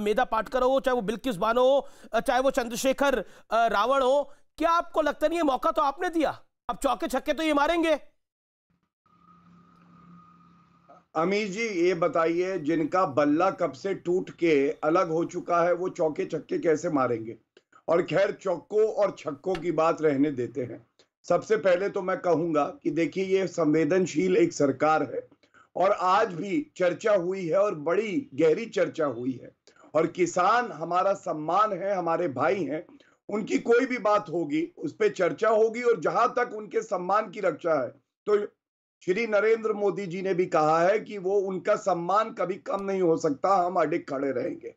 मेधा पाटकर हो चाहे वो बिल्किस बानो हो चाहे वो चंद्रशेखर रावण हो क्या आपको लगता नहीं है मौका तो आपने दिया अब चौके छक्के तो ये मारेंगे अमीर जी ये बताइए जिनका बल्ला कब से टूट के अलग हो चुका है वो चौके छक्के कैसे मारेंगे और खैर चौकों और छक्कों की बात रहने देते हैं सबसे पहले तो मैं कहूंगा कि देखिए ये संवेदनशील एक सरकार है और आज भी चर्चा हुई है और बड़ी गहरी चर्चा हुई है और किसान हमारा सम्मान है हमारे भाई हैं उनकी कोई भी बात होगी उस पर चर्चा होगी और जहां तक उनके सम्मान की रक्षा है तो श्री नरेंद्र मोदी जी ने भी कहा है कि वो उनका सम्मान कभी कम नहीं हो सकता हम अडिग खड़े रहेंगे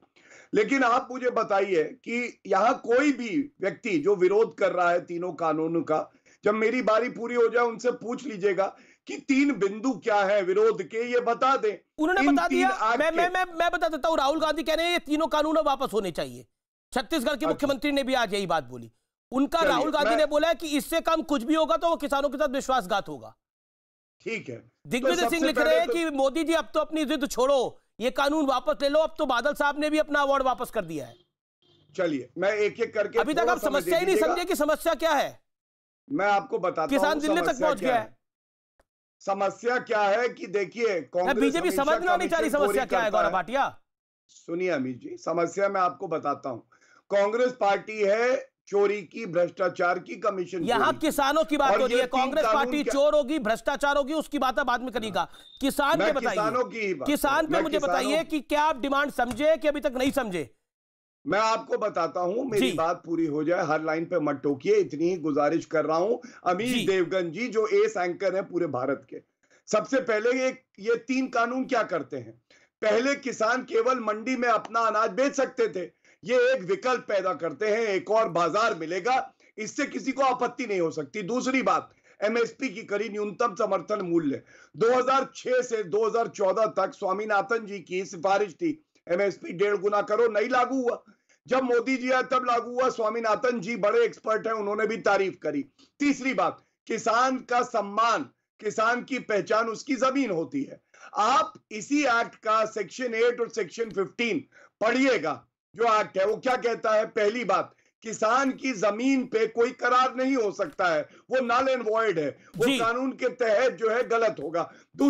लेकिन आप मुझे बताइए कि यहाँ कोई भी व्यक्ति जो विरोध कर रहा है तीनों कानूनों का जब मेरी बारी पूरी हो जाए उनसे पूछ लीजिएगा कि तीन बिंदु क्या है विरोध के ये बता दें उन्होंने बता दिया मैं मैं मैं मैं बता देता हूँ राहुल गांधी कह रहे हैं ये तीनों कानून वापस होने चाहिए छत्तीसगढ़ के अच्छा। मुख्यमंत्री ने भी आज यही बात बोली उनका राहुल गांधी ने बोला है कि इससे कम कुछ भी होगा तो वो किसानों के साथ विश्वासघात होगा ठीक है दिग्विजय तो सिंह लिख रहे हैं कि तो- मोदी जी अब तो अपनी जिद छोड़ो ये कानून वापस ले लो अब तो बादल साहब ने भी अपना अवार्ड वापस कर दिया है चलिए मैं एक एक करके अभी तक आप समस्या ही नहीं समझे कि समस्या क्या है मैं आपको बताता किसान दिल्ली तक पहुंच गया है समस्या क्या है कि देखिए कांग्रेस बीजेपी समझ नहीं चाह रही समस्या क्या है गौरव भाटिया सुनिए अमित जी समस्या मैं आपको बताता हूँ कांग्रेस पार्टी है चोरी की भ्रष्टाचार की कमीशन यहाँ किसानों की बात हो रही है कांग्रेस पार्टी चोर होगी भ्रष्टाचार होगी उसकी बात बाद में करेगा किसान पे बताइए किसान पे मुझे बताइए कि क्या आप डिमांड समझे कि अभी तक नहीं समझे मैं आपको बताता हूं मेरी बात पूरी हो जाए हर लाइन पे मत टोकिए इतनी ही गुजारिश कर रहा हूं अमीर देवगन जी जो एस एंकर है पूरे भारत के सबसे पहले ये ये तीन कानून क्या करते हैं पहले किसान केवल मंडी में अपना अनाज बेच सकते थे ये एक विकल्प पैदा करते हैं एक और बाजार मिलेगा इससे किसी को आपत्ति नहीं हो सकती दूसरी बात एमएसपी की करी न्यूनतम समर्थन मूल्य 2006 से 2014 तक स्वामीनाथन जी की सिफारिश थी एमएसपी डेढ़ गुना करो नहीं लागू हुआ जब मोदी जी आए तब लागू हुआ स्वामीनाथन जी बड़े एक्सपर्ट हैं उन्होंने भी तारीफ करी तीसरी बात किसान का सम्मान किसान की पहचान उसकी जमीन होती है आप इसी एक्ट का सेक्शन एट और सेक्शन फिफ्टीन पढ़िएगा जो एक्ट है वो क्या कहता है पहली बात किसान की जमीन पे कोई करार नहीं हो सकता है वो नाल एंड वॉइड है वो कानून के तहत जो है गलत होगा दूसरा